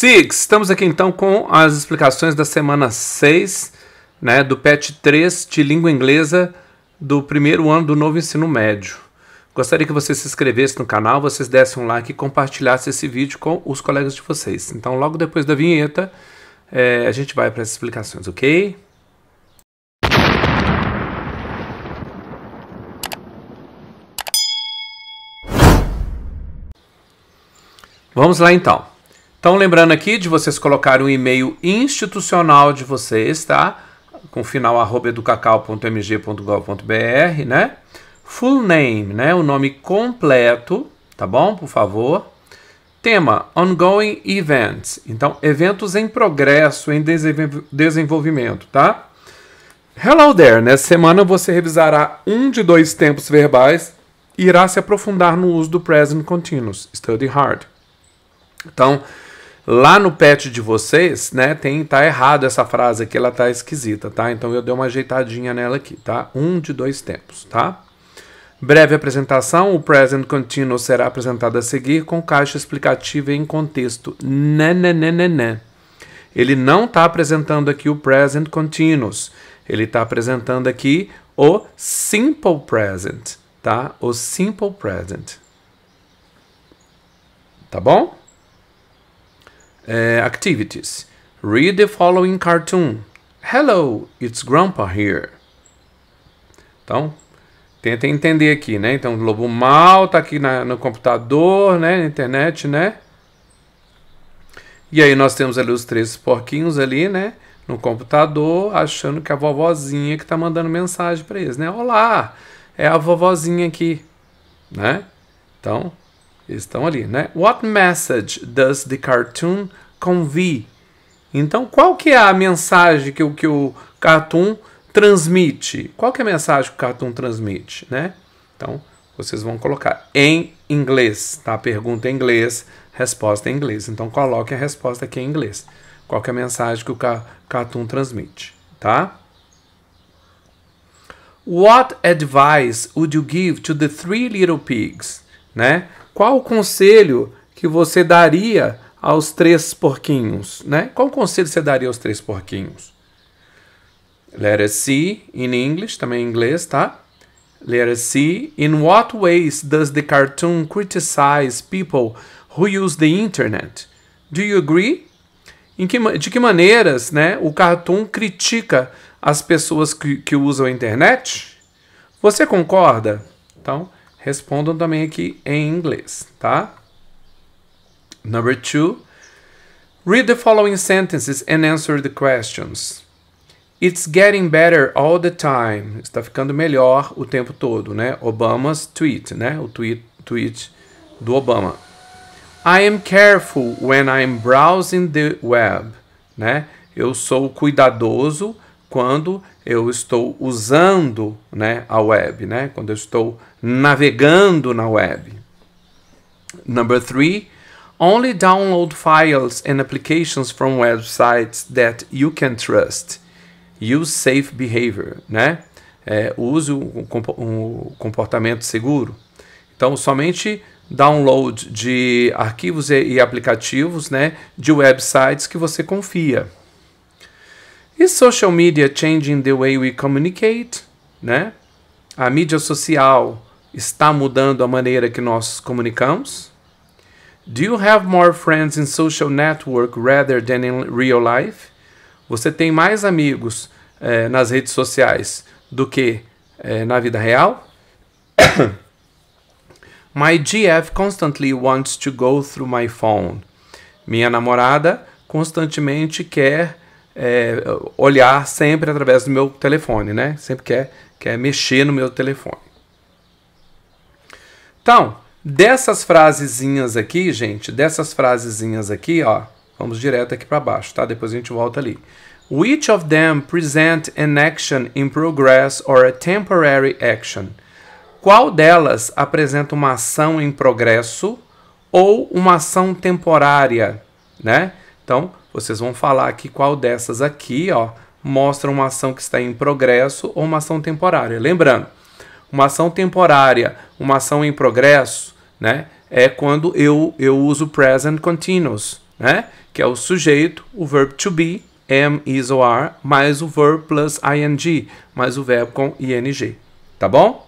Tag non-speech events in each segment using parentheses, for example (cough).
SIG, estamos aqui então com as explicações da semana 6, né, do PET 3 de língua inglesa do primeiro ano do novo ensino médio. Gostaria que você se inscrevesse no canal, vocês dessem um like e compartilhassem esse vídeo com os colegas de vocês. Então, logo depois da vinheta, é, a gente vai para as explicações, ok? Vamos lá então. Então, lembrando aqui de vocês colocarem o e-mail institucional de vocês, tá? Com final arroba educacal.mg.gov.br, né? Full name, né? O nome completo, tá bom? Por favor. Tema: Ongoing Events. Então, eventos em progresso, em desenvolvimento, tá? Hello there! Nessa semana você revisará um de dois tempos verbais e irá se aprofundar no uso do Present Continuous. Study hard. Então, Lá no pet de vocês, né, tem tá errado essa frase aqui, ela tá esquisita, tá? Então eu dei uma ajeitadinha nela aqui, tá? Um de dois tempos, tá? Breve apresentação, o present continuous será apresentado a seguir com caixa explicativa em contexto. Né, né, né, né, né. Ele não tá apresentando aqui o present continuous. Ele tá apresentando aqui o simple present, tá? O simple present. Tá bom? uh, activities. Read the following cartoon. Hello, it's Grandpa here. Então, tenta entender aqui, né? Então, o lobo mal tá aqui na, no computador, né? Na internet, né? E aí nós temos ali os três porquinhos ali, né? No computador, achando que é a vovozinha que tá mandando mensagem para eles, né? Olá, é a vovozinha aqui, né? Então, estão ali, né? What message does the cartoon convey? Então, qual que é a mensagem que, que o cartoon transmite? Qual que é a mensagem que o cartoon transmite, né? Então, vocês vão colocar em inglês, tá? Pergunta em inglês, resposta em inglês. Então, coloque a resposta aqui em inglês. Qual que é a mensagem que o ca cartoon transmite, tá? What advice would you give to the three little pigs? né? Qual o conselho que você daria aos três porquinhos, né? Qual conselho você daria aos três porquinhos? Let us see in English, também em inglês, tá? Let us see in what ways does the cartoon criticize people who use the internet? Do you agree? Que, de que maneiras né, o cartoon critica as pessoas que, que usam a internet? Você concorda? Então, Respondam também aqui em inglês, tá? Number two, read the following sentences and answer the questions. It's getting better all the time. Está ficando melhor o tempo todo, né? Obama's tweet, né? O tweet, tweet do Obama. I am careful when I'm browsing the web, né? Eu sou cuidadoso quando eu estou usando né, a web, né, quando eu estou navegando na web. Number three, only download files and applications from websites that you can trust. Use safe behavior, né? É, use um, comportamento seguro. Então, somente download de arquivos e, e aplicativos, né, de websites que você confia. Is social media changing the way we communicate? Né? A mídia social está mudando a maneira que nós comunicamos? Do you have more friends in social network rather than in real life? Você tem mais amigos eh, nas redes sociais do que eh, na vida real? (coughs) my GF constantly wants to go through my phone. Minha namorada constantemente quer é, olhar sempre através do meu telefone, né? Sempre quer, quer mexer no meu telefone. Então, dessas frasezinhas aqui, gente, dessas frasezinhas aqui, ó, vamos direto aqui para baixo, tá? Depois a gente volta ali. Which of them present an action in progress or a temporary action? Qual delas apresenta uma ação em progresso ou uma ação temporária, né? Então, vocês vão falar aqui qual dessas aqui, ó, mostra uma ação que está em progresso ou uma ação temporária. Lembrando, uma ação temporária, uma ação em progresso, né, é quando eu, eu uso present continuous, né, que é o sujeito, o verbo to be, am, is ou are, mais o verbo plus ing, mais o verbo com ing, tá bom?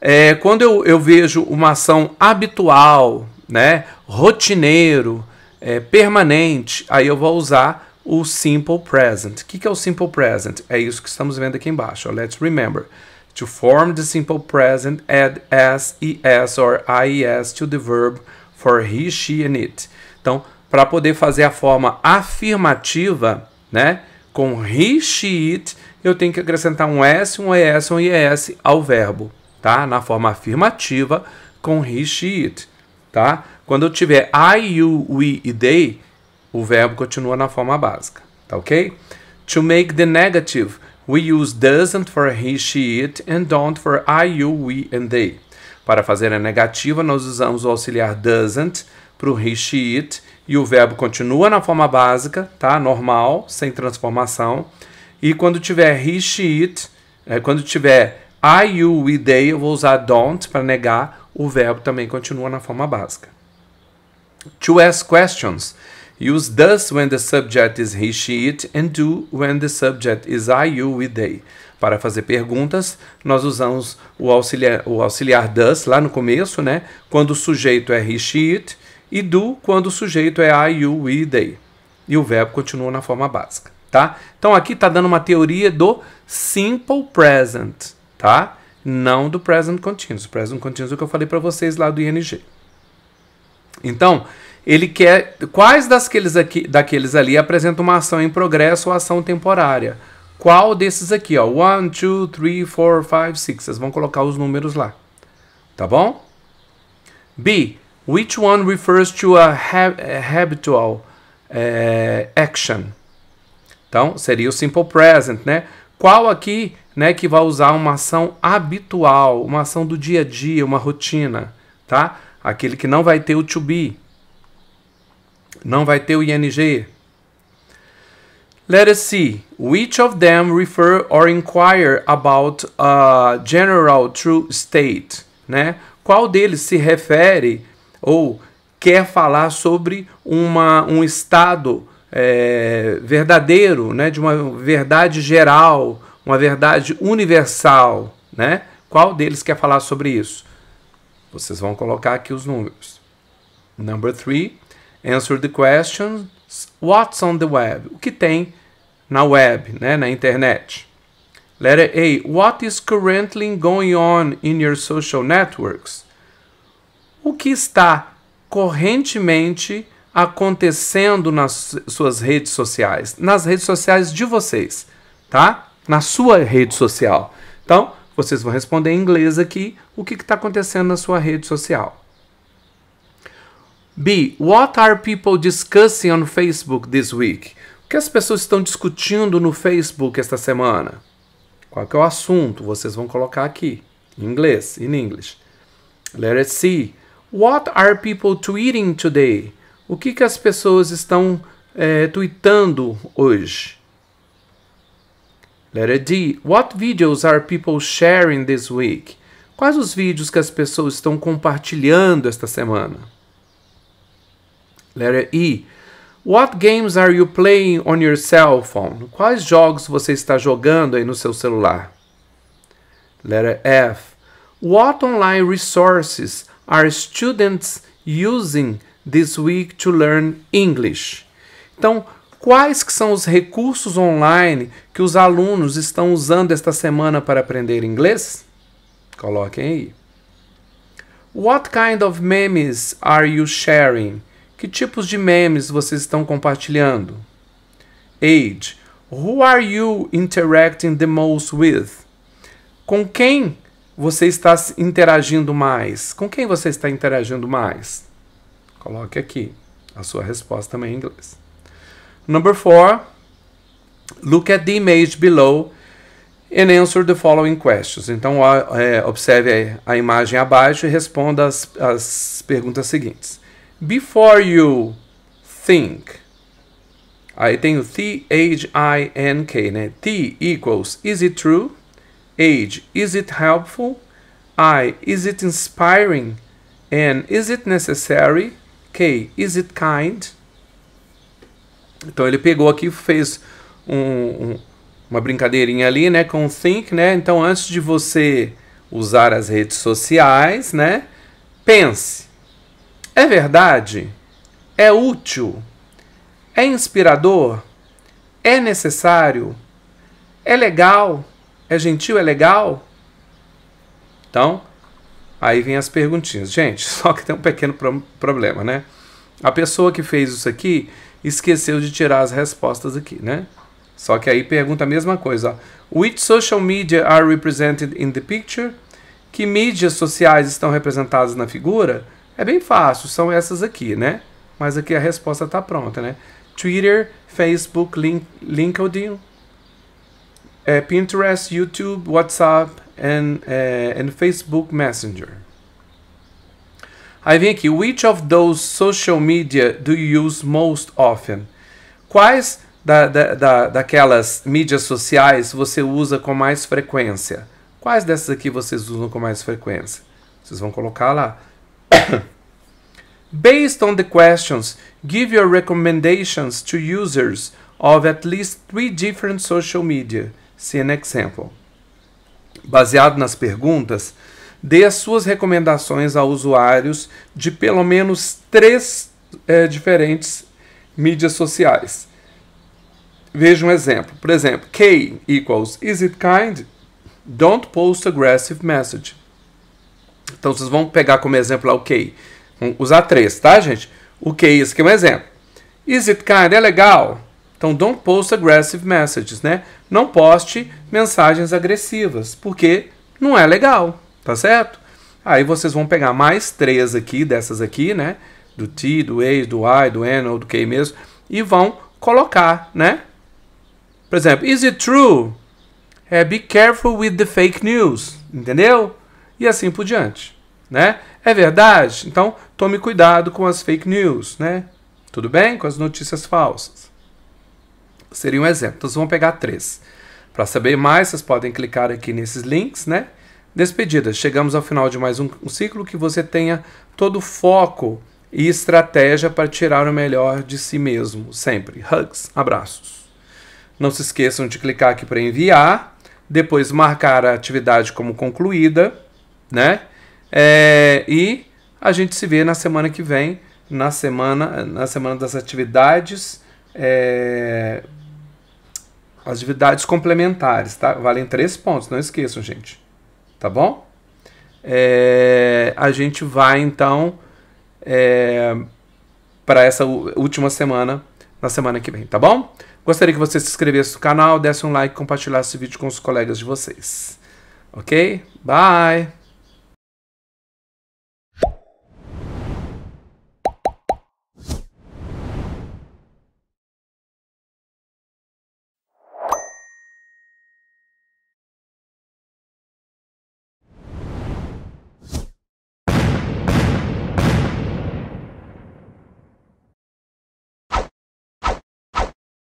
É, quando eu, eu vejo uma ação habitual, né, rotineiro, é, permanente, aí eu vou usar o simple present. O que, que é o simple present? É isso que estamos vendo aqui embaixo. Ó. Let's remember. To form the simple present, add s, es or ies to the verb for he, she and it. Então, para poder fazer a forma afirmativa, né, com he, she, it, eu tenho que acrescentar um s, um es, um ies ao verbo, tá? Na forma afirmativa com he, she, it, tá? Quando eu tiver I, you, we e they, o verbo continua na forma básica, tá ok? To make the negative, we use doesn't for he, she, it and don't for I, you, we and they. Para fazer a negativa, nós usamos o auxiliar doesn't para o he, she, it e o verbo continua na forma básica, tá? Normal, sem transformação. E quando tiver he, she, it, é, quando tiver I, you, we, they, eu vou usar don't para negar, o verbo também continua na forma básica to ask questions. Use does when the subject is he, she, it and do when the subject is I, you, we, they. Para fazer perguntas, nós usamos o auxiliar, o auxiliar does lá no começo, né? Quando o sujeito é he, she, it e do quando o sujeito é I, you, we, they. E o verbo continua na forma básica, tá? Então aqui está dando uma teoria do simple present, tá? Não do present continuous. Present continuous é o que eu falei para vocês lá do ING. Então, ele quer. Quais daqueles, aqui, daqueles ali apresentam uma ação em progresso ou ação temporária? Qual desses aqui, ó? 1, 2, 3, 4, 5, 6. Vocês vão colocar os números lá. Tá bom? B. Which one refers to a, ha a habitual eh, action? Então, seria o simple present, né? Qual aqui, né, que vai usar uma ação habitual, uma ação do dia a dia, uma rotina, tá? aquele que não vai ter o to be, não vai ter o ing. Let us see. Which of them refer or inquire about a general true state? Né? Qual deles se refere ou quer falar sobre uma, um estado é, verdadeiro, né? de uma verdade geral, uma verdade universal? Né? Qual deles quer falar sobre isso? Vocês vão colocar aqui os números. Number three, answer the questions What's on the web? O que tem na web, né, na internet? Letter A. What is currently going on in your social networks? O que está correntemente acontecendo nas suas redes sociais, nas redes sociais de vocês, tá? Na sua rede social. Então, vocês vão responder em inglês aqui o que está acontecendo na sua rede social. B. What are people discussing on Facebook this week? O que as pessoas estão discutindo no Facebook esta semana? Qual é o assunto? Vocês vão colocar aqui, em inglês, in English. Letter C. What are people tweeting today? O que, que as pessoas estão é, tweetando hoje? Letter D. What videos are people sharing this week? Quais os vídeos que as pessoas estão compartilhando esta semana? Letter E. What games are you playing on your cell phone? Quais jogos você está jogando aí no seu celular? Letter F. What online resources are students using this week to learn English? Então, Quais que são os recursos online que os alunos estão usando esta semana para aprender inglês? Coloquem aí. What kind of memes are you sharing? Que tipos de memes vocês estão compartilhando? Age. Who are you interacting the most with? Com quem você está interagindo mais? Com quem você está interagindo mais? Coloque aqui a sua resposta também em inglês. Number four, look at the image below and answer the following questions. Então, é, observe a imagem abaixo e responda as, as perguntas seguintes. Before you think, aí tem o T-H-I-N-K, né? T equals, is it true? H, is it helpful? I, is it inspiring? N, is it necessary? K, is it kind? Então ele pegou aqui e fez um, um, uma brincadeirinha ali, né, com o think, né? Então antes de você usar as redes sociais, né, pense. É verdade? É útil? É inspirador? É necessário? É legal? É gentil? É legal? Então, Aí vem as perguntinhas. Gente, (laughs) só que tem um pequeno pro problema, né? A pessoa que fez isso aqui, esqueceu de tirar as respostas aqui, né? Só que aí pergunta a mesma coisa. Ó. Which social media are represented in the picture? Que mídias sociais estão representadas na figura? É bem fácil, são essas aqui, né? Mas aqui a resposta está pronta, né? Twitter, Facebook, Link LinkedIn, é, Pinterest, YouTube, WhatsApp e eh, é, Facebook Messenger. Aí vem aqui, which of those social media do you use most often? Quais da, da, da, daquelas mídias sociais você usa com mais frequência? Quais dessas aqui vocês usam com mais frequência? Vocês vão colocar lá. (coughs) Based on the questions, give your recommendations to users of at least three different social media. See an example. Baseado nas perguntas, dê as suas recomendações a usuários de pelo menos três é, diferentes mídias sociais. Veja um exemplo. Por exemplo, K equals is it kind? Don't post aggressive message. Então vocês vão pegar como exemplo lá o K. usar três, tá, gente? O K, esse aqui é um exemplo. Is it kind? É legal? Então, don't post aggressive messages, né? Não poste mensagens agressivas, porque não é legal. Tá certo? Aí vocês vão pegar mais três aqui, dessas aqui, né? Do T, do A, do I, do N ou do K mesmo. E vão colocar, né? Por exemplo, is it true? É, be careful with the fake news. Entendeu? E assim por diante, né? É verdade? Então, tome cuidado com as fake news, né? Tudo bem? Com as notícias falsas. Seria um exemplo. Então, vocês vão pegar três. Para saber mais, vocês podem clicar aqui nesses links, né? Despedidas, chegamos ao final de mais um, um ciclo que você tenha todo o foco e estratégia para tirar o melhor de si mesmo, sempre. Hugs, abraços. Não se esqueçam de clicar aqui para enviar, depois marcar a atividade como concluída, né? É, e a gente se vê na semana que vem, na semana, na semana das atividades, é, atividades complementares, tá? Valem três pontos, não esqueçam, gente tá bom? É, a gente vai então é, para essa última semana, na semana que vem, tá bom? Gostaria que você se inscrevesse no canal, desse um like, compartilhasse esse vídeo com os colegas de vocês. Ok? Bye!